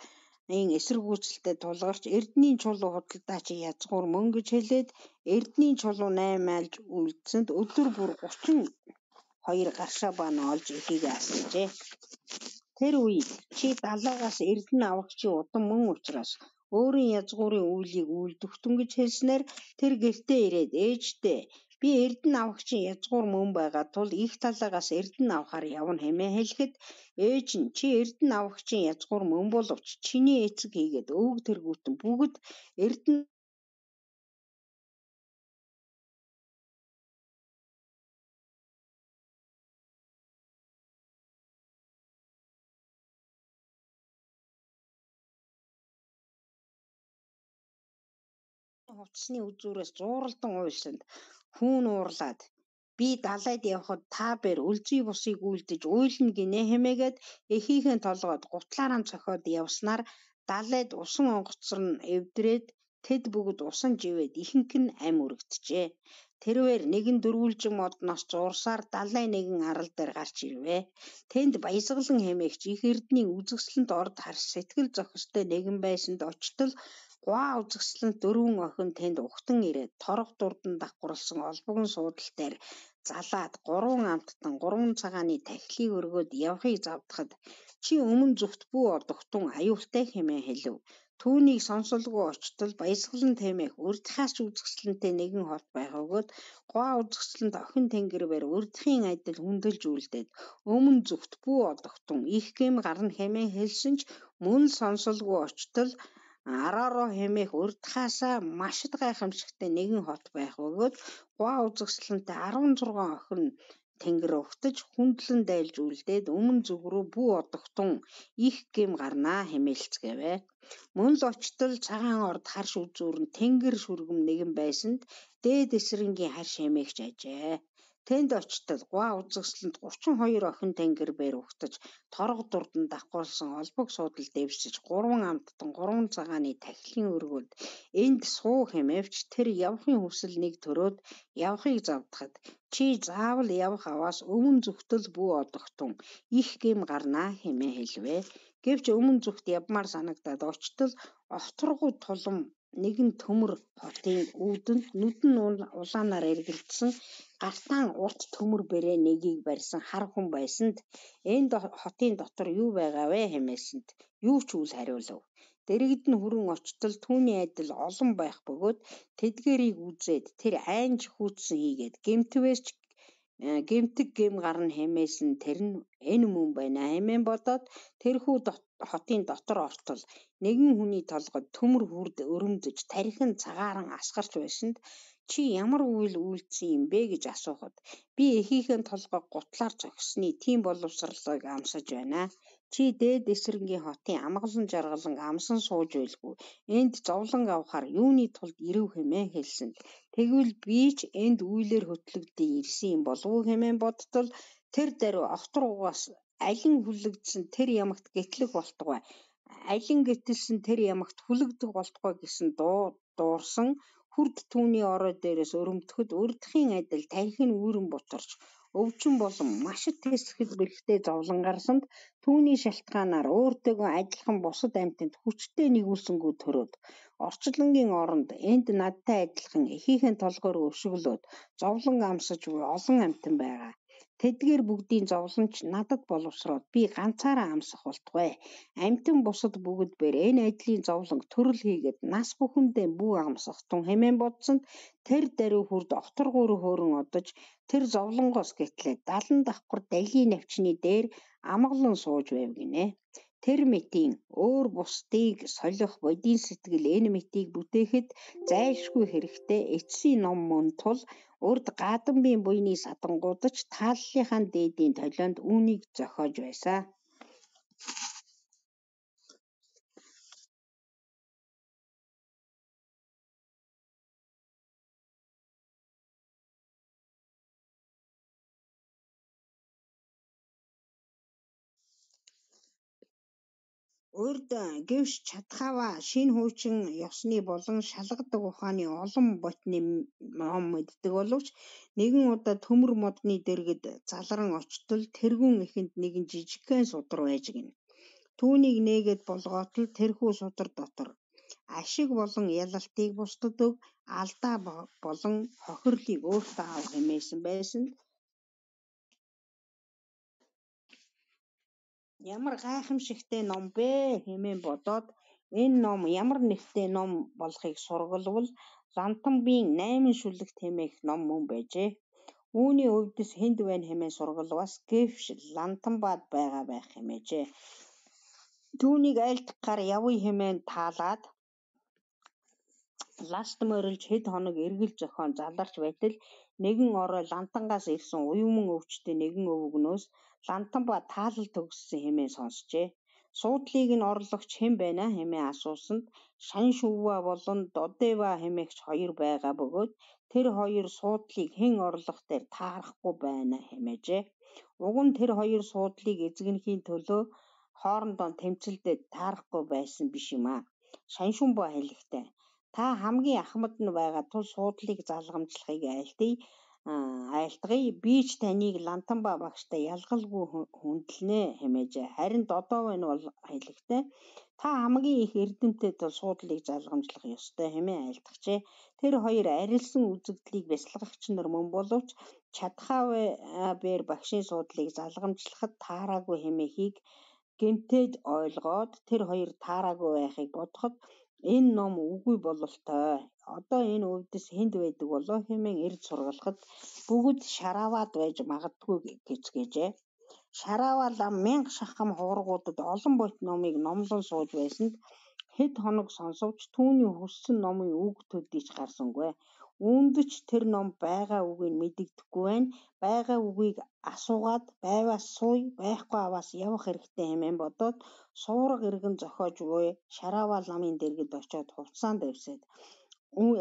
ийн эсэргүүцэлтэй тулгарч Эрдэнийн чулуу худалдаач язгуур мөн гэж хэлээд Эрдэнийн чулуу 8 айлж үлдсэнд өдөр бүр 32 гаршаа баана олж эхийг асчжээ. Тэр үед чи далаагаас Эрдэнэ аврагчийн удан мөн учраас өөрийн язгуурын үүлийг үйлдвэртэн гэж хэлснээр тэр гэртээ ирээд ээжтэй Би Эрдэнэ авахчийн язгуур мөн байгаа тул их талаагаас Эрдэнэ авахаар явна хэмээн хэлэхэд ээж нь чи Эрдэнэ авахчийн язгуур мөн боловч чиний эцэг хийгээд өвөг тэргүүтэн бүгд Эрдэнэ хувцсны үзүүрээс зууралдан уйлсанд Хүүн уурлаад би далайд явхад та бэр үлзий бусыг үлдэж уйлна гинэ хэмээгээд эхийнхэн толгойд гутлаарам цохиод явснаар далайд усан онгоцор нь эвдрээд тэд бүгд усан живээд ихэнх нь ам үргэжжээ. Тэрвээр нэгэн дөрвөлжин модноос зурсаар далайн нэгэн арал дээр гарч ирвэ. Тэнд баясгалан хэмээгч их эрдний үзэсгэлэнт орд харс сэтгэл зохистой нэгэн байсанд очтол Уваа үзэсгэлэнт дөрвөн охин танд ухтан ирээд торох дурдан давхарлсан олбогн суудал дээр залаад гурван амттан гурван цагааны тахилыг өргөөд явахыг завдахад чи өмнө зүгт бүү ордогтун аюултай хэмээн хэлв. Түүнийг сонсолгүй очтол баясгалан тэмээх урдхаас үзэсгэлэнтэй нэгэн холт байх өгөөд гоа үзэсгэлэнд охин тэнгэрээр урдхийн адил хүндэлж үлдээд өмнө зүгт бүү одогтун их гэм гарна хэмээн хэлсэн ч мөн сонсолгүй очтол 10-оор хэмээх урдхаасаа машид гайхамшигтай нэгэн хот байх бөгөөд гуа үзэсгэлэнтэй 16 охин тэнгэр өгтөж хүндлэн дайлж үлдээд өмнө зүг рүү бүү одогтун их гим гарнаа хэмээлцгээвэ. Мөн л очтол цагаан орд харш үзүүр нь тэнгэр шүргэм нэгэн байсанд дээд эсрэнгийн харш хэмээгч ажээ. Тэнд очтол гуа үзэсгэлэнд 32 охин тэнгэр бээр ухтаж торго дурдан давхарлсан олбог суудал дэвшиж 3 амттан 3 цагааны тахилын өргөлд энд суу хэмээвч тэр явхын хүсэл нэг төрөөд явхыг завдахад чи заавал явх аваас өмнө зүгтэл бүү одохтун их гим гарнаа хэмээ хэлвэ гэвч өмнө зүгт явмаар санагдаад очтол охторгуу тулам нэгэн төмөр хотын өвдөнд нүдэн улаанаар эргэлдсэн гартаан урт төмөр бэрээ нэгийг барьсан хар хүн байсанд энд хотын дотор юу байгаа вэ хэмээсэнд юу ч үл хариулав. Дэрэгд нь хүрэн очтол түүний адил олон байх бөгөөд тэдгэрийг үзээд тэр айнж хүүцэн хийгээд гемтвэж э, гемтэг гем гарна хэмээс нь тэр нь энэ мөн байна хэмээн бодоод тэрхүү хотын дотор ортол нэгэн хүний толгойд төмөр хүрд өрөмдөж тархин цагааран асгарч байсанд чи ямар үйл үйлдсэн юм бэ гэж асуухад би эхийнхээ толгой гутлаар зогссны тийм боловсрлыг амсаж байна. Чи дээд эсрэнгийн хотын амгалан жаргалан амсан сууж байлгүй. Энд зовлон авахар юуны тулд ирэв хэмээн хэлсэн. Тэгвэл би ч энд үйлээр хөтлөгдөж ирсэн юм болов уу хэмээн бодтол тэр даруй огтругаас алин хүлэгдсэн тэр ямагт гэтлэх болтугай алин гэтэлсэн тэр ямагт хүлэгдэх болтугай гэсэн дуу дуурсан хүрд түүний ороо дээрээс өрөмтөхөд өрдхийн адил танхин үүрэн бутарч өвчин болон маш тесрэхэд бэрхтээ зовлонгарсанд түүний шалтгаанаар өөртөөгөө адилхан бусад амьтанд хүчтэй нэгүүлсэнгүү төрөөд орчлонгийн оронд энд надтай адилхан эхийнхэн толгоор өвшөглөөд зовлон амсаж буй олон амьтан байгаа. Тэдгээр бүгдийн зовлонч надад боловсроод би ганцаараа амсах болтугай. Амьтан бусад бүгд бэр энэ ажлын зовлон төрөл хийгээд нас бүхэндээ бүү амсах тун хэмээн бодсонд тэр даруй хүр доктор гуурын хөөрөн одож тэр зовлонгоос гэтлээ 70 давхар далийн навчны дээр амгалан сууж байв гинэ. Тэр метийн өөр бусдыг солих бодийн сэтгэл энэ метийг бүтээхэд зайлшгүй хэрэгтэй эцсийн ном мөн тул урд гадамбын буйны садангууд ч тааллынхаа дээдийн толионд үүнийг зохиож байсан. урд гівш чадхаваа шинэ хуучин ёсны болон шалгадаг ухааны олон ботны ном мэддэг боловч нэгэн удаа төмөр модны дэргэд залран очтол тэрүүн ихэнд нэгэн жижигхэн судар байж гин. Түүнийг нээгээд болгоот л тэрхүү судар дотор ашиг болон ялалтыг бусдад өг алдаа болон хохирлыг өөртөө авах хэмээсэн байсан Ямар гайхамшигтай ном бэ хэмээн бодоод энэ ном ямар нэртэй ном болохыг сургалвал Лантамбийн 8 шүлэг тэмээх ном мөн байжээ. Үүний өвдөс хэнд байна хэмээн сургалваас гэвш Лантамбад байгаа байх хэмээжээ. Түүнийг айлтгаар явъя хэмээн таалаад ласт морилж хэд хоног эргэл зохион заларч байтал нэгэн орой лантангаас ирсэн уюуман өвчтөе нэгэн өвгнөөс Лантанба таалал төгссөн хэмээн сонсжээ. Суудлыг нь орлогч хэн байна хэмээн асуусанд шан шүвва болон додева хэмээгч хоёр байгаа бөгөөд тэр хоёр суудлыг хэн орлох дээр таарахгүй байна хэмээжээ. Уг нь тэр хоёр суудлыг эзэгнэхийн төлөө хоорондоо тэмцэлдээ таарахгүй байсан биш юм аа. Шаншүнбо хэлэхдээ та хамгийн ахмад нь байгаа тул суудлыг залгамжлахыг айлтгий айлтгая. Би ч таныг Лантанба багштай ялгалгүй хүндэлнэ хэмээжээ. Харин додоо байна бол хэлэхдээ та хамгийн их эрдэмтэд бол суудлыг залгамжлах ёстой хэмээн айлтгажээ. Тэр хоёр арилсан үзэгдлийг бясалгагч нар мөн боловч чадхавэр багшийн суудлыг залгамжлахад таараагүй хэмээхийг гэмтээд ойлгоод тэр хоёр таараагүй байхыг бодоход Энэ ном үгүй бололтой. Одоо энэ өвдөс хэнд байдаг болоо хэмээн эрд сургалахад бүгд шараавад байж магадгүй гэцгээжээ. Шараава лам мянга шахам хуургуудад олон бот номыг номлон сууж байсанд хэд хоног сонсовч түүний хүссэн номын үг төдийч гарсангүй. Үүнд ч тэр ном байгаа үгийг мэддэхгүй байна. Байгаа үгийг асуугаад байваас суй, байхгүй аваас явах хэрэгтэй хэмээн бодоод суурга иргэн зохиож буй Шараваа ламын дэргэд очиод хувцаанд давсаад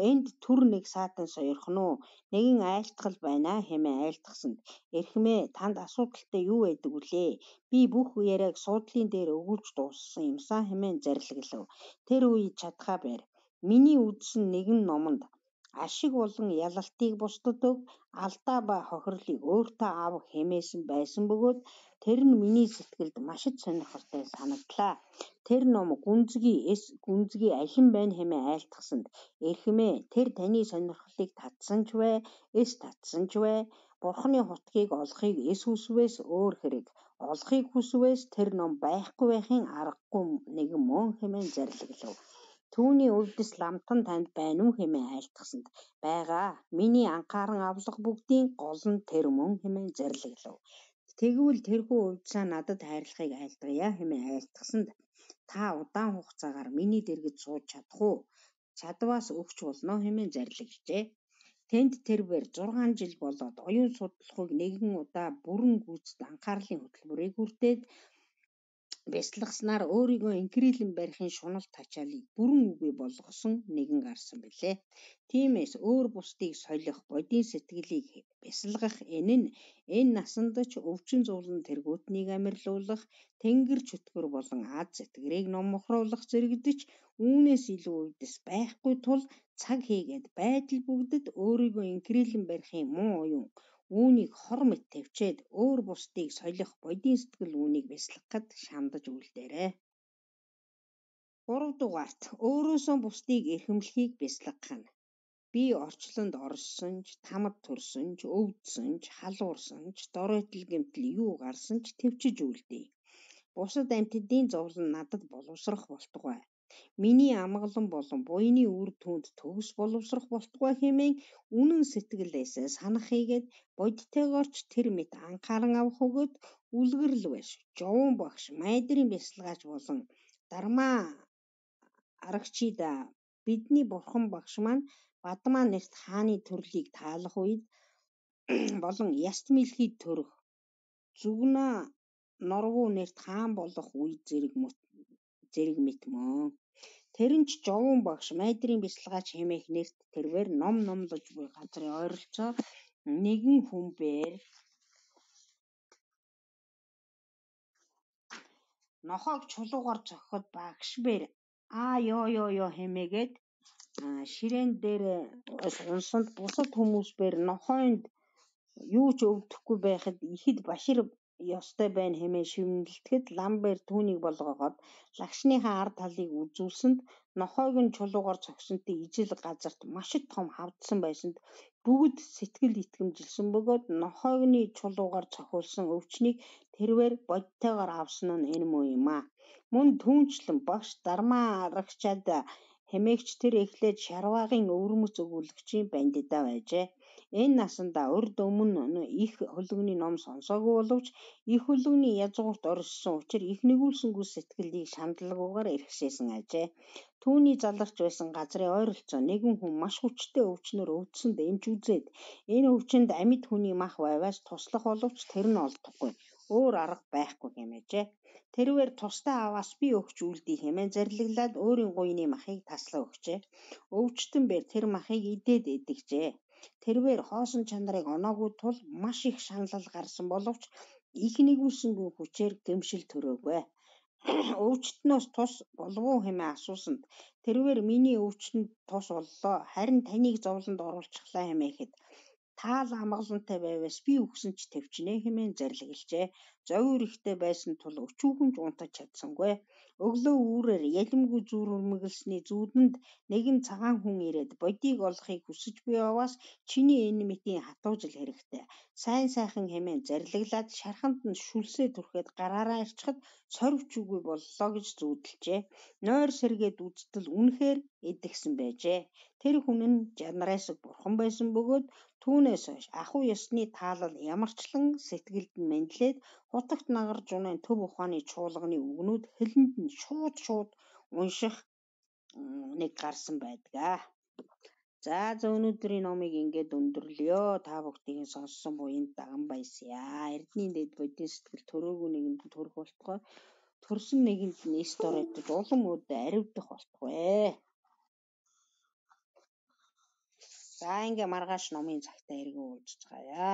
энд төр нэг саатан сойрхон уу нэгэн айлтгал байна хэмээн айлтгсанд эрхмээ танд асуудалтай юу байдаг вүлээ би бүх яриаг суудлын дээр өгүүлж дууссан юмсан хэмээн зарилгалав тэр үед чадхаа барь миний үзсэн нэгэн номонд ашиг болон ялалтыг бусдад өг алдаа ба хохирлыг өөртөө аав хэмээсэн байсан бөгөөд тэр нь миний сэтгэлд маш их сонирхолтой санагдлаа. Тэр ном гүнзгий эс гүнзгий алин байна хэмээн айлтгсанд эрхэмээ тэр таны сонирхлыг татсан ч вэ эс татсан ч вэ Бурхны хутгийг олохыг эс үсвээс өөр хэрэг олохыг хүсвээс тэр ном байхгүй байхын аргагүй нэгэн мөн хэмээн зарлаглав. Түүний өвдөс ламтан танд байна уу хэмээн айлтгасанд байгаа. Миний анхааран авлах бүгдийн гол нь тэр мөн хэмээн зэрлэглэв. Тэгвэл тэрхүү өвдсаа надад хайрлахыг айлтгая хэмээн айлтгасанд та удаан хугацаагаар миний дэргэд сууж чадах уу? Чадваас өгч болно хэмээн зэрлэглэжээ. Тэнд тэрээр 6 жил болоод оюун судлахыг нэгэн удаа бүрэн гүйцэд анхаарлын хөтөлбөрийг хүртээд бяцлагснаар өөрийгөө инкрилэн барихын шунал тачаалыг бүрэн үгүй болгосон нэгэн гарсан билээ. Тиймээс өөр бусдыг солих, бодийн сэтгэлийг бясалгах энэ нь энэ насанд ч өвчин зовлон тэргуутнийг амарлуулах, тэнгэр чөтгөр болон аз сэтгэрийг номхруулах зэрэгдэж үүнээс илүү үдс байхгүй тул цаг хийгээд байдал бүгдэд өөрийгөө инкрилэн барихын муу уян үүнийг хор мэт тавьчээд өөр бусдыг солих бодийн сэтгэл үүнийг бясалгахад шандаж үйлдээрэй. 3 дугаарт өөрөөсөө бусдыг эрхэмлэхийг бясалгах нь би орчлонд орсон ч тамад төрсөн ч өвдсөн ч халуурсан ч доройтл гэмтэл юу гарсан ч төвчж үлдээ. Бусад амьтдын зовлон надад боловсрох болтугай. Миний амгалан болон буяны үр түүнд төгс боловсрох болтугай хэмээн үнэн сэтгэлээсээ санах хийгээд бодитойгоор ч тэр мэт анхааран авах өгөөд үлгэрл байш. Жовон багш, майдрын бясалгаач болон дармаа арагчида бидний бурхан багш маань Бадмаа нэрт хааны төрлийг таалах үед болон Яст мэлхий төрөх зүгнаа Норвуу нэрт хаан болох үе зэрэг зэрэг мэтмөн. Тэрэн ч Жовун багш Майдрын бяцлагаач хэмээх нэрт тэрбээр ном номлож буй газрын ойролцоо нэгэн хүн бээр нохоог чулуугаар зохиход багш бээр аа ёо ёо ёо хэмээгээд ширээн дээр унсанд бусад хүмүүс бээр нохоонд юу ч өвдөхгүй байхад ихэд Башир ёстой байна хэмээн шивнэлтгэд лам бэр түүнийг болгоогоод лагшныхаа ар талыг үзүүлсэнд нохойг нь чулуугаар цогсонтой ижил газарт маш их том хавдсан байсанд бүгд сэтгэл итгэмжилсэн бөгөөд нохойгны чулуугаар цохиулсан өвчнийг тэрвэр бодтойгоор авсан нь энэ муу юм аа. Мөн түнчлэн багш дармаа аргачаад хэмээгч тэр эхлээд шарваагийн өвөрмөц өгүүлэгчийн бандидаа байжээ. Энэ насандаа урд өмнө их хөлгөний ном сонсоогүй боловч их хөлгөний язгуурт орсон учраас их нэгүүлсэнгүү сэтгэлийг шаналгуугаар эргэшээсэн ажээ. Түүний заларч байсан газрын ойролцоо нэгэн хүн маш хүчтэй өвчнөр өвдсөнд эмч үзээд энэ өвчөнд амьд хүний мах байваас туслах боловч тэр нь олдохгүй өөр арга байхгүй хэмээжээ. Тэрвэр тустай аваас би өгч үлдий хэмээн зарилглаад өөрийн гуйны махыг таслаа өгчээ. Өвчтөн бэр тэр махыг идээд эдэgjээ. Тэрээр хоосон чанарыг оноогүй тул маш их шаналл гарсан боловч их нэгүүлсэнгүй хүчээр гэмшил төрөөгвэ. Өвчтнөөс тус болов уу хэмээн асуусанд тэрээр миний өвчтөнд тус боллоо харин таныг зовлонд оруулчихлаа хэмээхэд таал амгалантай байвээс би өгсөн ч тэвчнэ хэмээн зэрлэгэлжээ. Зовь үрэхтэй байсан тул өчүүхэн ч унтаж чадсангүй. Өглөө үүрээр ялимгүй зүрмэглэсний зүудэнд нэгэн цагаан хүн ирээд бодийг олохыг хүсэж буй яваас чиний энэмэтийн хатуужил хэрэгтэй. Сайн сайхан хэмээн зарлаглаад шархамд нь шүлсээ түрхээд гараараа ирчихэд сорвч үгүй боллоо гэж зүудэлжээ. Нойр сэргээд үзтэл үнэхээр идэгсэн байжээ. Тэр хүн нь жанрасаг бурхан байсан бөгөөд түүнээс хойш ахуй ёсны таалал ямарчлан сэтгэлд нь мэндлээд Хутагт нагарж унаа төв ухааны чуулганы үгнүүд хилэнд нь шууд шууд унших нэг гарсан байдаг. За зөв өнөөдрийн номыг ингээд өндөрлөё. Та бүхдийн сонссон буйнд даган баясъя. Эрдний дэд бодис сэтгэл төрөөгүй нэгэнд төрөх болтгой. Төрсөн нэгэнд нэстор өгдөг улам өдөө аривдах болтгой. За ингээ маргааш номын цагтаа эргэн уулзцаая.